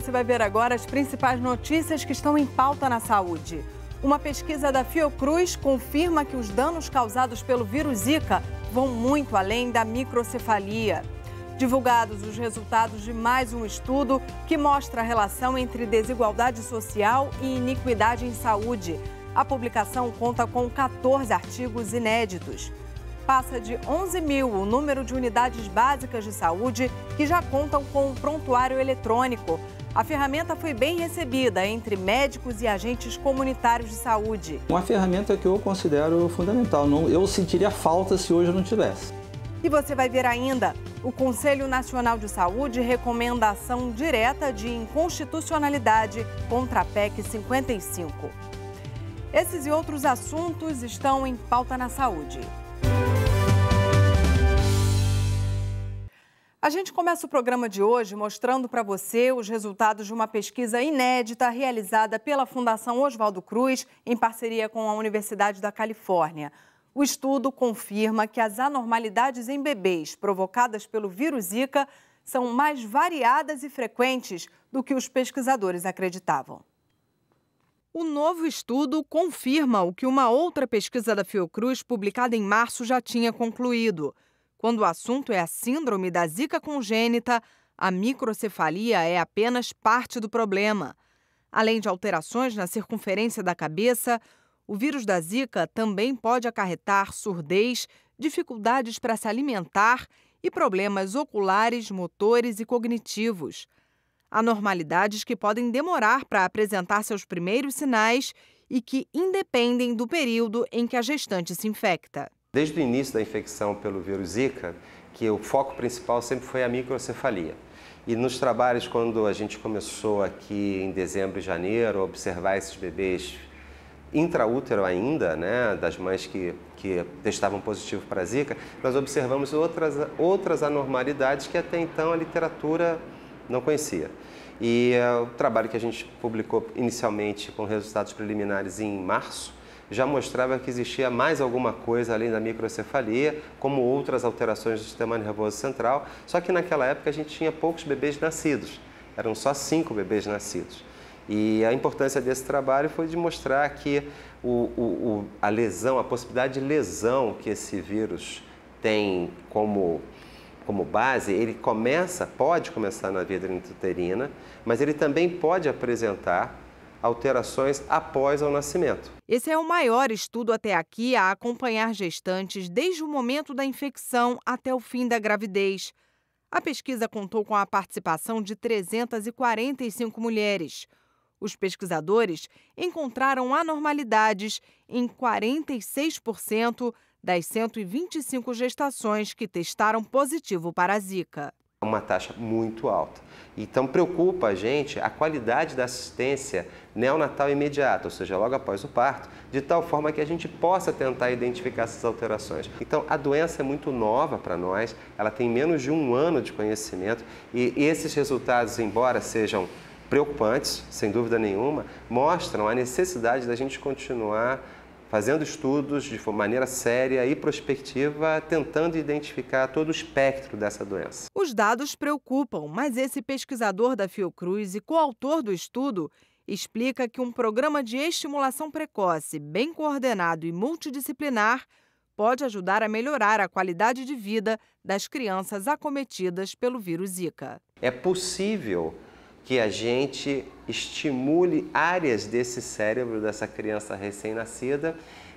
você vai ver agora as principais notícias que estão em pauta na saúde. Uma pesquisa da Fiocruz confirma que os danos causados pelo vírus Zika vão muito além da microcefalia. Divulgados os resultados de mais um estudo que mostra a relação entre desigualdade social e iniquidade em saúde. A publicação conta com 14 artigos inéditos. Passa de 11 mil o número de unidades básicas de saúde que já contam com um prontuário eletrônico. A ferramenta foi bem recebida entre médicos e agentes comunitários de saúde. Uma ferramenta que eu considero fundamental. eu sentiria falta se hoje eu não tivesse. E você vai ver ainda, o Conselho Nacional de Saúde recomenda ação direta de inconstitucionalidade contra a PEC 55. Esses e outros assuntos estão em pauta na saúde. A gente começa o programa de hoje mostrando para você os resultados de uma pesquisa inédita realizada pela Fundação Oswaldo Cruz em parceria com a Universidade da Califórnia. O estudo confirma que as anormalidades em bebês provocadas pelo vírus Zika são mais variadas e frequentes do que os pesquisadores acreditavam. O novo estudo confirma o que uma outra pesquisa da Fiocruz, publicada em março, já tinha concluído. Quando o assunto é a síndrome da zika congênita, a microcefalia é apenas parte do problema. Além de alterações na circunferência da cabeça, o vírus da zika também pode acarretar surdez, dificuldades para se alimentar e problemas oculares, motores e cognitivos. Anormalidades que podem demorar para apresentar seus primeiros sinais e que independem do período em que a gestante se infecta. Desde o início da infecção pelo vírus Zika, que o foco principal sempre foi a microcefalia. E nos trabalhos, quando a gente começou aqui em dezembro e janeiro, observar esses bebês intraútero ainda, né, das mães que, que testavam positivo para a Zika, nós observamos outras, outras anormalidades que até então a literatura não conhecia. E uh, o trabalho que a gente publicou inicialmente com resultados preliminares em março, já mostrava que existia mais alguma coisa além da microcefalia, como outras alterações do sistema nervoso central, só que naquela época a gente tinha poucos bebês nascidos, eram só cinco bebês nascidos. E a importância desse trabalho foi de mostrar que o, o, o, a lesão, a possibilidade de lesão que esse vírus tem como, como base, ele começa, pode começar na vida intrauterina, mas ele também pode apresentar alterações após o nascimento. Esse é o maior estudo até aqui a acompanhar gestantes desde o momento da infecção até o fim da gravidez. A pesquisa contou com a participação de 345 mulheres. Os pesquisadores encontraram anormalidades em 46% das 125 gestações que testaram positivo para a Zika. É uma taxa muito alta. Então preocupa a gente a qualidade da assistência neonatal imediata, ou seja, logo após o parto, de tal forma que a gente possa tentar identificar essas alterações. Então a doença é muito nova para nós, ela tem menos de um ano de conhecimento e esses resultados, embora sejam preocupantes, sem dúvida nenhuma, mostram a necessidade da gente continuar fazendo estudos de maneira séria e prospectiva, tentando identificar todo o espectro dessa doença. Os dados preocupam, mas esse pesquisador da Fiocruz e coautor do estudo explica que um programa de estimulação precoce bem coordenado e multidisciplinar pode ajudar a melhorar a qualidade de vida das crianças acometidas pelo vírus Zika. É possível que a gente estimule áreas desse cérebro dessa criança recém-nascida,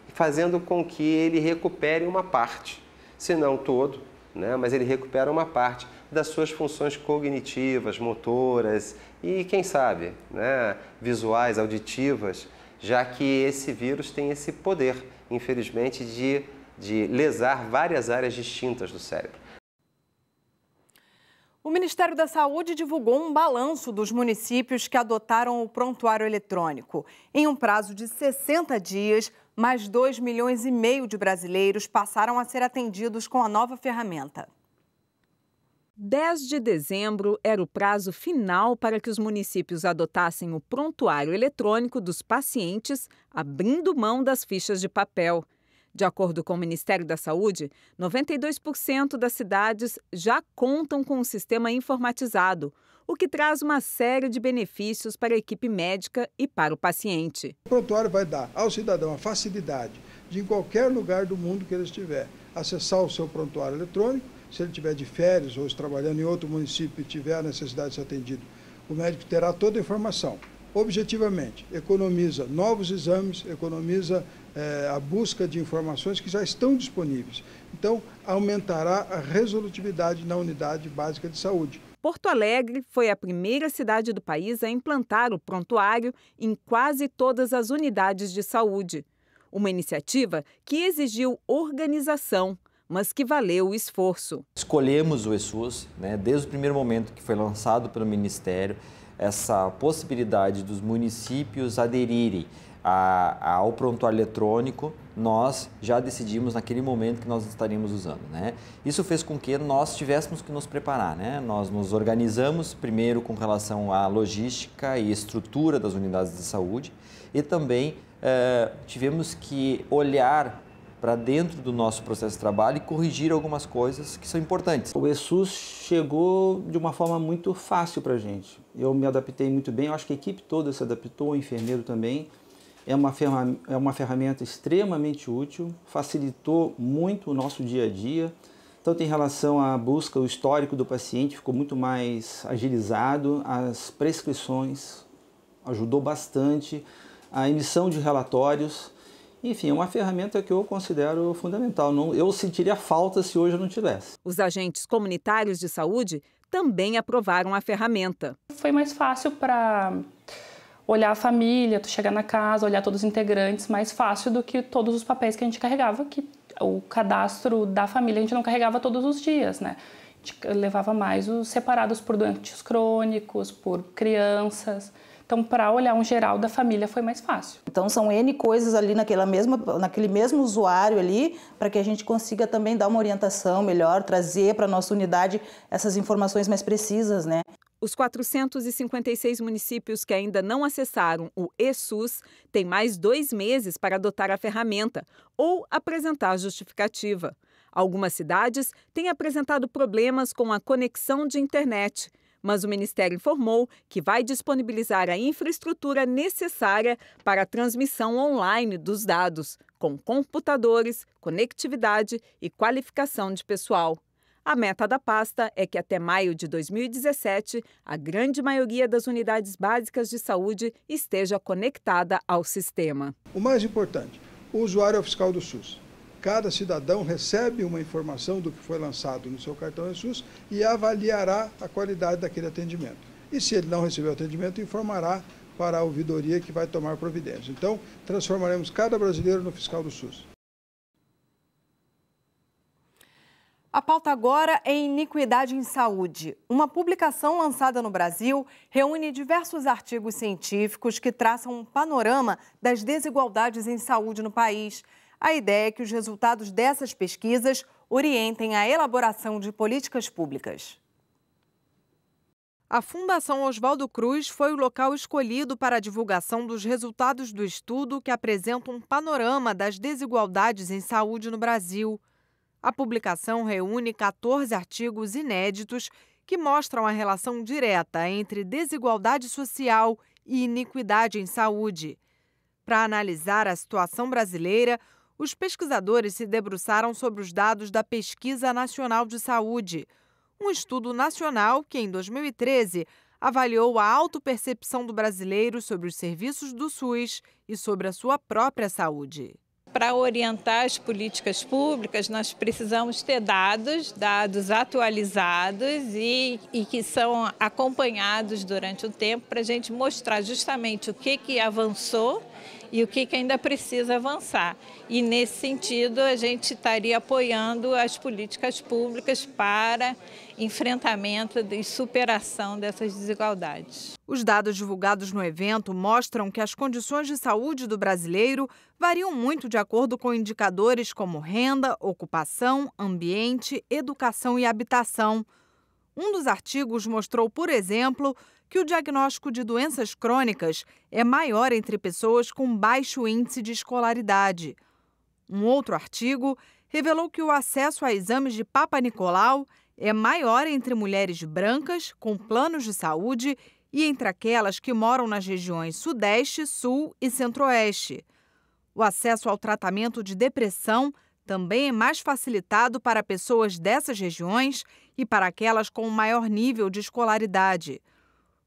fazendo com que ele recupere uma parte, se não todo, né? mas ele recupera uma parte das suas funções cognitivas, motoras e, quem sabe, né? visuais, auditivas, já que esse vírus tem esse poder, infelizmente, de, de lesar várias áreas distintas do cérebro. O Ministério da Saúde divulgou um balanço dos municípios que adotaram o prontuário eletrônico. Em um prazo de 60 dias, mais 2 milhões e meio de brasileiros passaram a ser atendidos com a nova ferramenta. 10 de dezembro era o prazo final para que os municípios adotassem o prontuário eletrônico dos pacientes, abrindo mão das fichas de papel. De acordo com o Ministério da Saúde, 92% das cidades já contam com um sistema informatizado, o que traz uma série de benefícios para a equipe médica e para o paciente. O prontuário vai dar ao cidadão a facilidade de, em qualquer lugar do mundo que ele estiver, acessar o seu prontuário eletrônico. Se ele estiver de férias ou trabalhando em outro município e tiver a necessidade de ser atendido, o médico terá toda a informação objetivamente, economiza novos exames, economiza é, a busca de informações que já estão disponíveis. Então, aumentará a resolutividade na unidade básica de saúde. Porto Alegre foi a primeira cidade do país a implantar o prontuário em quase todas as unidades de saúde. Uma iniciativa que exigiu organização, mas que valeu o esforço. Escolhemos o ESUS, né, desde o primeiro momento que foi lançado pelo Ministério essa possibilidade dos municípios aderirem a, ao prontuário eletrônico, nós já decidimos naquele momento que nós estaríamos usando. Né? Isso fez com que nós tivéssemos que nos preparar. Né? Nós nos organizamos primeiro com relação à logística e estrutura das unidades de saúde e também eh, tivemos que olhar para dentro do nosso processo de trabalho e corrigir algumas coisas que são importantes. O ESUS chegou de uma forma muito fácil para a gente. Eu me adaptei muito bem, eu acho que a equipe toda se adaptou, o enfermeiro também. É uma, é uma ferramenta extremamente útil, facilitou muito o nosso dia a dia. Então, em relação à busca, o histórico do paciente ficou muito mais agilizado, as prescrições ajudou bastante, a emissão de relatórios. Enfim, é uma ferramenta que eu considero fundamental. Não, eu sentiria falta se hoje eu não tivesse. Os agentes comunitários de saúde também aprovaram a ferramenta. Foi mais fácil para olhar a família, tu chegar na casa, olhar todos os integrantes, mais fácil do que todos os papéis que a gente carregava, que o cadastro da família a gente não carregava todos os dias, né? A gente levava mais os separados por doentes crônicos, por crianças. Então, para olhar um geral da família foi mais fácil. Então, são N coisas ali naquela mesma, naquele mesmo usuário ali, para que a gente consiga também dar uma orientação melhor, trazer para a nossa unidade essas informações mais precisas, né? Os 456 municípios que ainda não acessaram o ESUS têm mais dois meses para adotar a ferramenta ou apresentar justificativa. Algumas cidades têm apresentado problemas com a conexão de internet mas o Ministério informou que vai disponibilizar a infraestrutura necessária para a transmissão online dos dados, com computadores, conectividade e qualificação de pessoal. A meta da pasta é que até maio de 2017, a grande maioria das unidades básicas de saúde esteja conectada ao sistema. O mais importante, o usuário é o fiscal do SUS. Cada cidadão recebe uma informação do que foi lançado no seu cartão SUS e avaliará a qualidade daquele atendimento. E se ele não receber o atendimento, informará para a ouvidoria que vai tomar providência. Então, transformaremos cada brasileiro no fiscal do SUS. A pauta agora é iniquidade em saúde. Uma publicação lançada no Brasil reúne diversos artigos científicos que traçam um panorama das desigualdades em saúde no país. A ideia é que os resultados dessas pesquisas orientem a elaboração de políticas públicas. A Fundação Oswaldo Cruz foi o local escolhido para a divulgação dos resultados do estudo que apresenta um panorama das desigualdades em saúde no Brasil. A publicação reúne 14 artigos inéditos que mostram a relação direta entre desigualdade social e iniquidade em saúde. Para analisar a situação brasileira, os pesquisadores se debruçaram sobre os dados da Pesquisa Nacional de Saúde, um estudo nacional que, em 2013, avaliou a autopercepção do brasileiro sobre os serviços do SUS e sobre a sua própria saúde. Para orientar as políticas públicas, nós precisamos ter dados, dados atualizados e, e que são acompanhados durante o tempo para a gente mostrar justamente o que, que avançou e o que, que ainda precisa avançar. E nesse sentido, a gente estaria apoiando as políticas públicas para enfrentamento e superação dessas desigualdades. Os dados divulgados no evento mostram que as condições de saúde do brasileiro variam muito de acordo com indicadores como renda, ocupação, ambiente, educação e habitação. Um dos artigos mostrou, por exemplo, que o diagnóstico de doenças crônicas é maior entre pessoas com baixo índice de escolaridade. Um outro artigo revelou que o acesso a exames de Papa Nicolau é maior entre mulheres brancas com planos de saúde e entre aquelas que moram nas regiões Sudeste, Sul e Centro-Oeste. O acesso ao tratamento de depressão também é mais facilitado para pessoas dessas regiões e para aquelas com maior nível de escolaridade.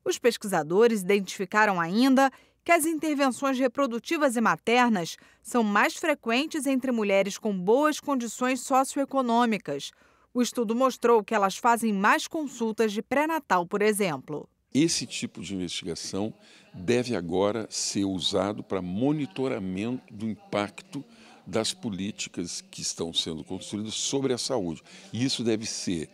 Os pesquisadores identificaram ainda que as intervenções reprodutivas e maternas são mais frequentes entre mulheres com boas condições socioeconômicas. O estudo mostrou que elas fazem mais consultas de pré-natal, por exemplo. Esse tipo de investigação deve agora ser usado para monitoramento do impacto das políticas que estão sendo construídas sobre a saúde. E isso deve ser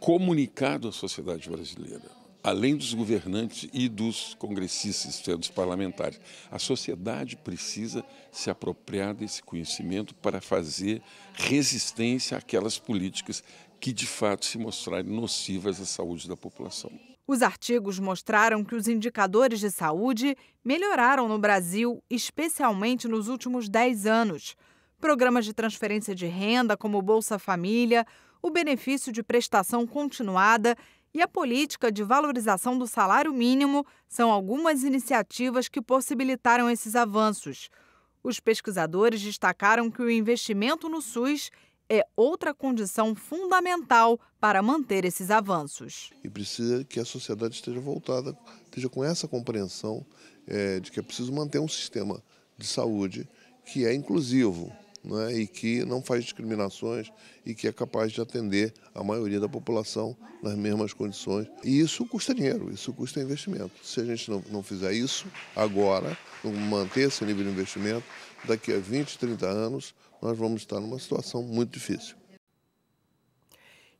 comunicado à sociedade brasileira, além dos governantes e dos congressistas, é, dos parlamentares. A sociedade precisa se apropriar desse conhecimento para fazer resistência àquelas políticas que de fato se mostrarem nocivas à saúde da população. Os artigos mostraram que os indicadores de saúde melhoraram no Brasil, especialmente nos últimos 10 anos. Programas de transferência de renda, como Bolsa Família, o benefício de prestação continuada e a política de valorização do salário mínimo são algumas iniciativas que possibilitaram esses avanços. Os pesquisadores destacaram que o investimento no SUS é outra condição fundamental para manter esses avanços. E precisa que a sociedade esteja voltada, esteja com essa compreensão é, de que é preciso manter um sistema de saúde que é inclusivo né, e que não faz discriminações e que é capaz de atender a maioria da população nas mesmas condições. E isso custa dinheiro, isso custa investimento. Se a gente não, não fizer isso agora, não manter esse nível de investimento, daqui a 20, 30 anos nós vamos estar numa situação muito difícil.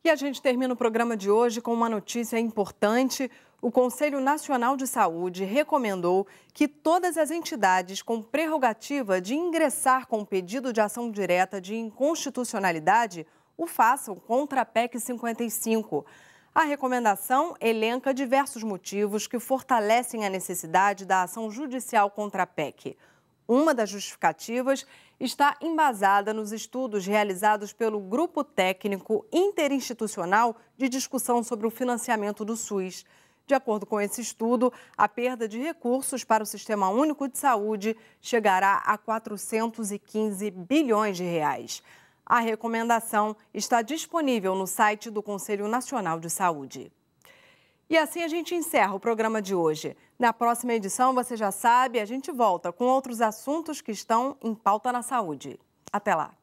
E a gente termina o programa de hoje com uma notícia importante. O Conselho Nacional de Saúde recomendou que todas as entidades com prerrogativa de ingressar com pedido de ação direta de inconstitucionalidade o façam contra a PEC 55. A recomendação elenca diversos motivos que fortalecem a necessidade da ação judicial contra a PEC. Uma das justificativas é está embasada nos estudos realizados pelo Grupo Técnico Interinstitucional de Discussão sobre o Financiamento do SUS. De acordo com esse estudo, a perda de recursos para o Sistema Único de Saúde chegará a 415 bilhões de reais. A recomendação está disponível no site do Conselho Nacional de Saúde. E assim a gente encerra o programa de hoje. Na próxima edição, você já sabe, a gente volta com outros assuntos que estão em pauta na saúde. Até lá!